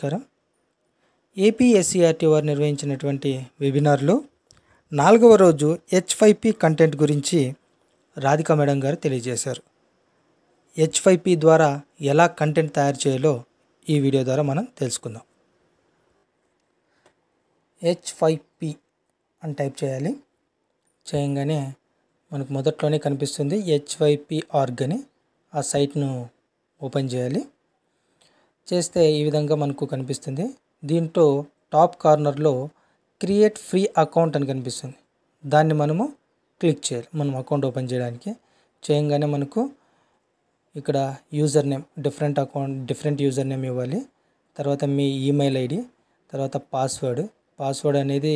నమస్కారం ఏపీఎస్సిఆర్టీ వారు నిర్వహించినటువంటి వెబినార్లో నాలుగవ రోజు హెచ్ పి కంటెంట్ గురించి రాధిక మేడం గారు తెలియజేశారు హెచ్ పి ద్వారా ఎలా కంటెంట్ తయారు చేయాలో ఈ వీడియో ద్వారా మనం తెలుసుకుందాం హెచ్ పి అని టైప్ చేయాలి చేయంగానే మనకు మొదట్లోనే కనిపిస్తుంది హెచ్వైపి ఆర్గ్ అని ఆ సైట్ను ఓపెన్ చేయాలి చేస్తే ఈ విధంగా మనకు కనిపిస్తుంది దీంట్లో టాప్ కార్నర్లో క్రియేట్ ఫ్రీ అకౌంట్ అని కనిపిస్తుంది దాన్ని మనము క్లిక్ చేయాలి మనం అకౌంట్ ఓపెన్ చేయడానికి చేయంగానే మనకు ఇక్కడ user name different account different user name ఇవ్వాలి తర్వాత మీ ఈమెయిల్ ఐడి తర్వాత పాస్వర్డ్ పాస్వర్డ్ అనేది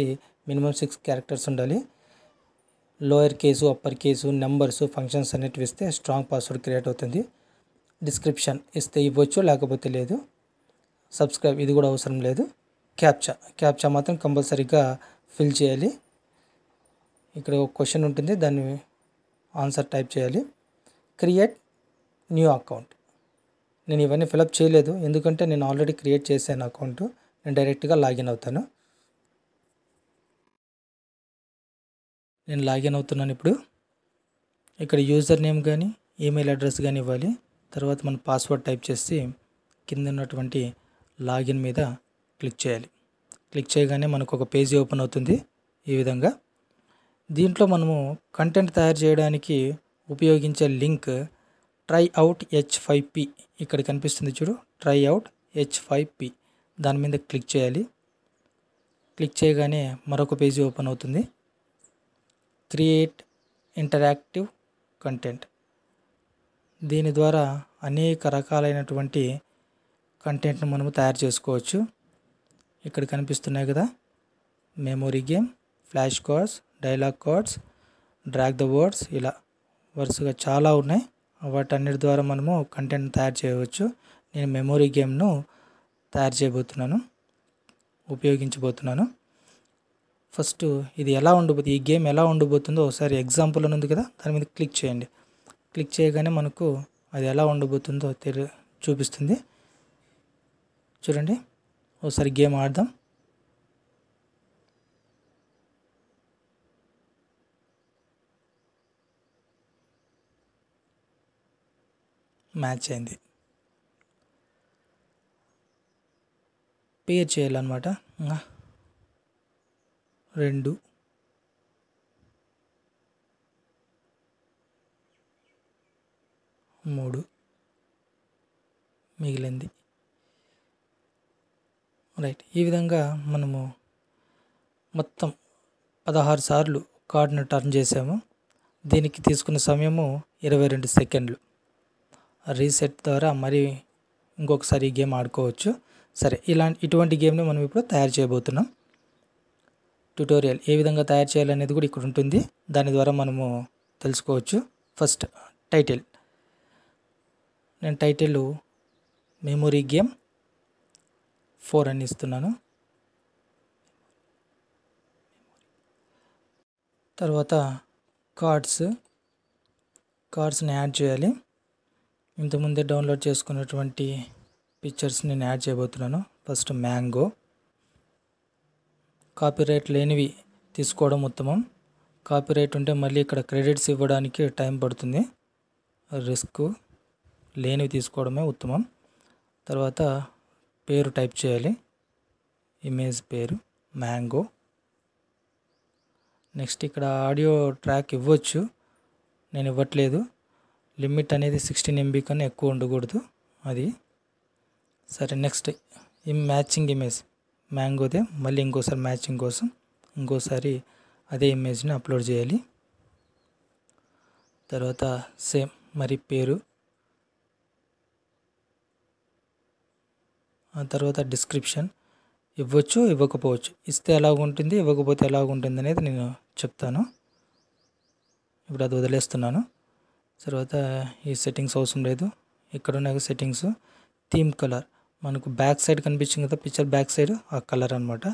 మినిమం సిక్స్ క్యారెక్టర్స్ ఉండాలి lower case upper case numbers functions అనేటివి ఇస్తే స్ట్రాంగ్ పాస్వర్డ్ క్రియేట్ అవుతుంది డిస్క్రిప్షన్ ఇస్తే ఇవ్వచ్చు లేకపోతే లేదు సబ్స్క్రైబ్ ఇది కూడా అవసరం లేదు క్యాప్చా క్యాప్చా మాత్రం కంపల్సరీగా ఫిల్ చేయాలి ఇక్కడ ఒక క్వశ్చన్ ఉంటుంది దాన్ని ఆన్సర్ టైప్ చేయాలి క్రియేట్ న్యూ అకౌంట్ నేను ఇవన్నీ ఫిలప్ చేయలేదు ఎందుకంటే నేను ఆల్రెడీ క్రియేట్ చేశాను అకౌంట్ నేను డైరెక్ట్గా లాగిన్ అవుతాను నేను లాగిన్ అవుతున్నాను ఇప్పుడు ఇక్కడ యూజర్ నేమ్ కానీ ఈమెయిల్ అడ్రస్ కానీ ఇవ్వాలి తర్వాత మన పాస్వర్డ్ టైప్ చేసి కింద ఉన్నటువంటి లాగిన్ మీద క్లిక్ చేయాలి క్లిక్ చేయగానే మనకు ఒక పేజీ ఓపెన్ అవుతుంది ఈ విధంగా దీంట్లో మనము కంటెంట్ తయారు చేయడానికి ఉపయోగించే link try out H five P ఇక్కడ కనిపిస్తుంది చూడు try out H five P దాని మీద క్లిక్ చేయాలి క్లిక్ చేయగానే మరొక పేజీ ఓపెన్ అవుతుంది క్రియేట్ ఇంటరాక్టివ్ కంటెంట్ దీని ద్వారా అనేక రకాలైనటువంటి కంటెంట్ను మనము తయారు చేసుకోవచ్చు ఇక్కడ కనిపిస్తున్నాయి కదా memory game flash cards dialog cards drag the words ఇలా వరుసగా చాలా ఉన్నాయి వాటన్నిటి ద్వారా మనము కంటెంట్ తయారు చేయవచ్చు నేను మెమొరీ గేమ్ను తయారు చేయబోతున్నాను ఉపయోగించబోతున్నాను ఫస్ట్ ఇది ఎలా ఉండబోతుంది ఈ గేమ్ ఎలా ఉండబోతుందో ఒకసారి ఎగ్జాంపుల్ అని ఉంది కదా దాని మీద క్లిక్ చేయండి క్లిక్ చేయగానే మనకు అది ఎలా ఉండబోతుందో తెలి చూపిస్తుంది చూడండి ఒకసారి గేమ్ ఆడదాం మ్యాచ్ అయింది పేర్ చేయాలన్నమాట రెండు మూడు మిగిలింది రైట్ ఈ విధంగా మనము మొత్తం పదహారు సార్లు కార్డును టర్న్ చేసాము దీనికి తీసుకున్న సమయము ఇరవై రెండు సెకండ్లు రీసెట్ ద్వారా మరి ఇంకొకసారి ఈ గేమ్ ఆడుకోవచ్చు సరే ఇలాంటి ఇటువంటి గేమ్ని మనం ఇప్పుడు తయారు చేయబోతున్నాం ట్యూటోరియల్ ఏ విధంగా తయారు చేయాలనేది కూడా ఇక్కడ ఉంటుంది దాని ద్వారా మనము తెలుసుకోవచ్చు ఫస్ట్ టైటిల్ నేను టైటిల్ మెమొరీ గేమ్ ఫోర్ అని ఇస్తున్నాను తర్వాత కార్డ్స్ కార్డ్స్ని యాడ్ చేయాలి ఇంతకుముందే డౌన్లోడ్ చేసుకున్నటువంటి పిక్చర్స్ నేను యాడ్ చేయబోతున్నాను ఫస్ట్ మ్యాంగో కాపీరైట్ లేనివి తీసుకోవడం ఉత్తమం కాపీరైట్ ఉంటే మళ్ళీ ఇక్కడ క్రెడిట్స్ ఇవ్వడానికి టైం పడుతుంది రిస్క్ లేనివి తీసుకోవడమే ఉత్తమం తర్వాత పేరు టైప్ చేయాలి ఇమేజ్ పేరు మ్యాంగో నెక్స్ట్ ఇక్కడ ఆడియో ట్రాక్ ఇవ్వచ్చు నేను ఇవ్వట్లేదు లిమిట్ అనేది సిక్స్టీన్ ఎంబీ కన్నా ఎక్కువ ఉండకూడదు అది సరే నెక్స్ట్ ఈ మ్యాచింగ్ ఇమేజ్ మ్యాంగోదే మళ్ళీ ఇంకోసారి మ్యాచింగ్ కోసం ఇంకోసారి అదే ఇమేజ్ని అప్లోడ్ చేయాలి తర్వాత సేమ్ మరి పేరు ఆ తర్వాత డిస్క్రిప్షన్ ఇవ్వచ్చు ఇవ్వకపోవచ్చు ఇస్తే ఎలాగుంటుంది ఇవ్వకపోతే ఎలాగుంటుంది అనేది నేను చెప్తాను ఇప్పుడు అది వదిలేస్తున్నాను తర్వాత ఈ సెట్టింగ్స్ అవసరం లేదు ఇక్కడ ఉన్న సెట్టింగ్స్ థీమ్ కలర్ మనకు బ్యాక్ సైడ్ కనిపించింది కదా పిక్చర్ బ్యాక్ సైడ్ ఆ కలర్ అనమాట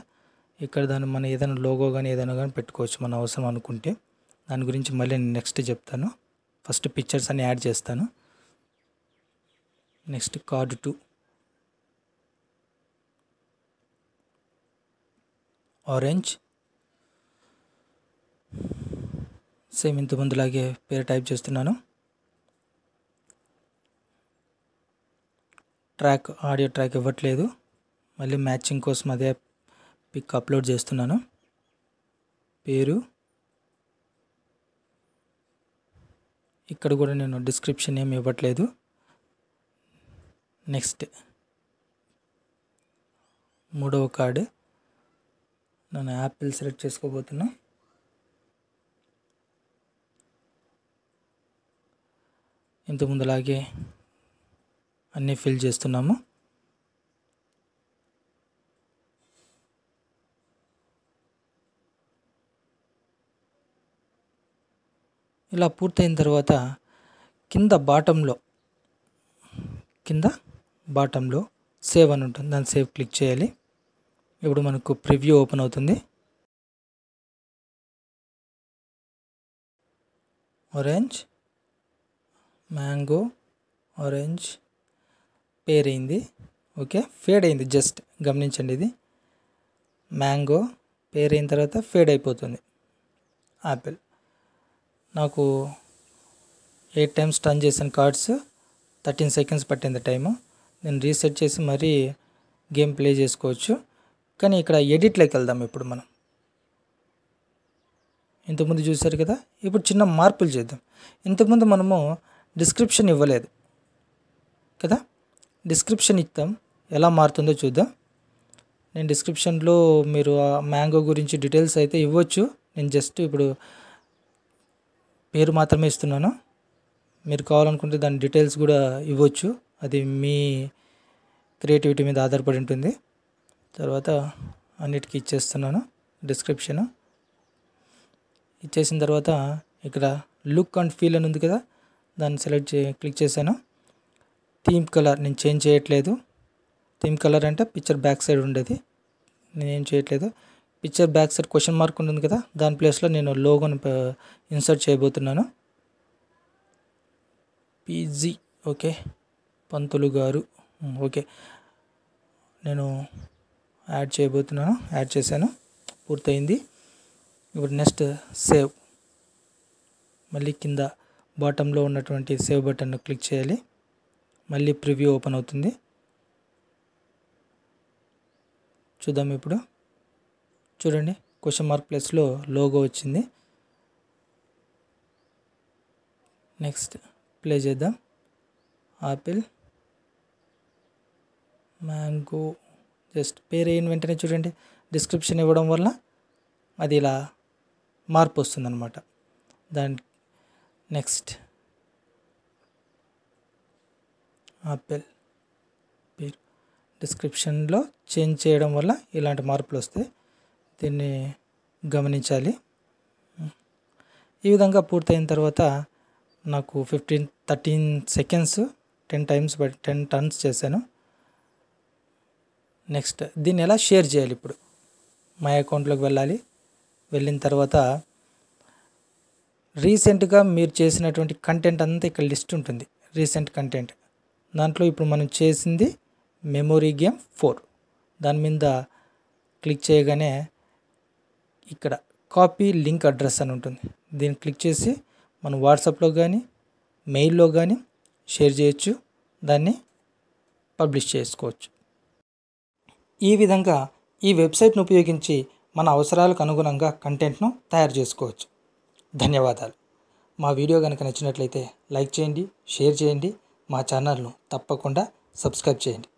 ఇక్కడ దాన్ని మనం ఏదైనా లోగో కానీ ఏదైనా కానీ పెట్టుకోవచ్చు మన అవసరం అనుకుంటే దాని గురించి మళ్ళీ నేను నెక్స్ట్ చెప్తాను ఫస్ట్ పిక్చర్స్ అన్ని యాడ్ చేస్తాను next card two orange same ముందులాగే పేరు టైప్ చేస్తున్నాను ట్రాక్ ఆడియో ట్రాక్ ఇవ్వట్లేదు మళ్ళీ మ్యాచింగ్ కోసం అదే పిక్ అప్లోడ్ చేస్తున్నాను పేరు ఇక్కడ కూడా నేను డిస్క్రిప్షన్ ఏమి ఇవ్వట్లేదు నెక్స్ట్ మూడవ కార్డు నేను యాపిల్ సెలెక్ట్ చేసుకోబోతున్నా ఇంతకుముందు అలాగే అన్నీ ఫిల్ చేస్తున్నాము ఇలా పూర్తయిన తర్వాత కింద బాటంలో కింద బాటంలో సేవ్ అని ఉంటుంది దాన్ని సేవ్ క్లిక్ చేయాలి ఇప్పుడు మనకు ప్రివ్యూ ఓపెన్ అవుతుంది ఆరెంజ్ మ్యాంగో ఆరెంజ్ పేర్ అయింది ఓకే ఫేడ్ అయింది జస్ట్ గమనించండి ఇది మ్యాంగో పేర్ అయిన తర్వాత ఫేడ్ అయిపోతుంది యాపిల్ నాకు ఎయిట్ టైమ్స్ టర్న్ చేసిన కార్డ్స్ థర్టీన్ సెకండ్స్ పట్టింది టైము నేను రీసెట్ చేసి మరీ గేమ్ ప్లే చేసుకోవచ్చు కానీ ఇక్కడ ఎడిట్లోకి వెళ్దాం ఇప్పుడు మనం ఇంతకుముందు చూశారు కదా ఇప్పుడు చిన్న మార్పులు చేద్దాం ఇంతకుముందు మనము డిస్క్రిప్షన్ ఇవ్వలేదు కదా డిస్క్రిప్షన్ ఇస్తాం ఎలా మారుతుందో చూద్దాం నేను డిస్క్రిప్షన్లో మీరు ఆ మ్యాంగో గురించి డీటెయిల్స్ అయితే ఇవ్వచ్చు నేను జస్ట్ ఇప్పుడు పేరు మాత్రమే ఇస్తున్నాను మీరు కావాలనుకుంటే దాని డీటెయిల్స్ కూడా ఇవ్వచ్చు అది మీ క్రియేటివిటీ మీద ఆధారపడి ఉంటుంది తర్వాత అన్నిటికీ ఇచ్చేస్తున్నాను డిస్క్రిప్షన్ ఇచ్చేసిన తర్వాత ఇక్కడ లుక్ అండ్ ఫీల్ అని ఉంది కదా దాన్ని సెలెక్ట్ చే క్లిక్ చేశాను థీమ్ కలర్ నేను చేంజ్ చేయట్లేదు థీమ్ కలర్ అంటే పిక్చర్ బ్యాక్ సైడ్ ఉండేది నేనేం చేయట్లేదు picture back side question mark ఉంటుంది కదా దాని ప్లేస్లో నేను లోగోని ఇన్సర్ట్ చేయబోతున్నాను పీజీ ఓకే పంతులు గారు ఓకే నేను యాడ్ చేయబోతున్నాను యాడ్ చేశాను పూర్తయింది ఇప్పుడు నెక్స్ట్ సేవ్ మళ్ళీ కింద బాటంలో ఉన్నటువంటి సేవ్ బటన్ను క్లిక్ చేయాలి మళ్ళీ ప్రివ్యూ ఓపెన్ అవుతుంది చూద్దాం ఇప్పుడు చూడండి క్వశ్చన్ మార్క్ ప్లేస్లో లోగో వచ్చింది నెక్స్ట్ ప్లే చేద్దాం ఆపిల్ మ్యాంగో జస్ట్ పేరు అయిన వెంటనే చూడండి డిస్క్రిప్షన్ ఇవ్వడం వల్ల అది ఇలా మార్పు వస్తుందన్నమాట దాని నెక్స్ట్ ఆపిల్ పేరు డిస్క్రిప్షన్లో చేంజ్ చేయడం వల్ల ఇలాంటి మార్పులు వస్తాయి దీన్ని గమనించాలి ఈ విధంగా పూర్తయిన తర్వాత నాకు fifteen thirteen seconds ten times ten turns చేశాను నెక్స్ట్ దీన్ని ఎలా షేర్ చేయాలి ఇప్పుడు మై అకౌంట్లోకి వెళ్ళాలి వెళ్ళిన తర్వాత రీసెంట్గా మీరు చేసినటువంటి కంటెంట్ అంతా ఇక్కడ లిస్ట్ ఉంటుంది రీసెంట్ కంటెంట్ దాంట్లో ఇప్పుడు మనం చేసింది మెమొరీ గేమ్ ఫోర్ దాని మీద క్లిక్ చేయగానే ఇక్కడ కాపీ లింక్ అడ్రస్ అని ఉంటుంది దీన్ని క్లిక్ చేసి మనం వాట్సాప్లో కానీ మెయిల్లో కానీ షేర్ చేయొచ్చు దాన్ని పబ్లిష్ చేసుకోవచ్చు ఈ విధంగా ఈ వెబ్సైట్ను ఉపయోగించి మన అవసరాలకు అనుగుణంగా కంటెంట్ను తయారు చేసుకోవచ్చు ధన్యవాదాలు మా వీడియో కనుక నచ్చినట్లయితే లైక్ చేయండి షేర్ చేయండి మా ఛానల్ను తప్పకుండా సబ్స్క్రైబ్ చేయండి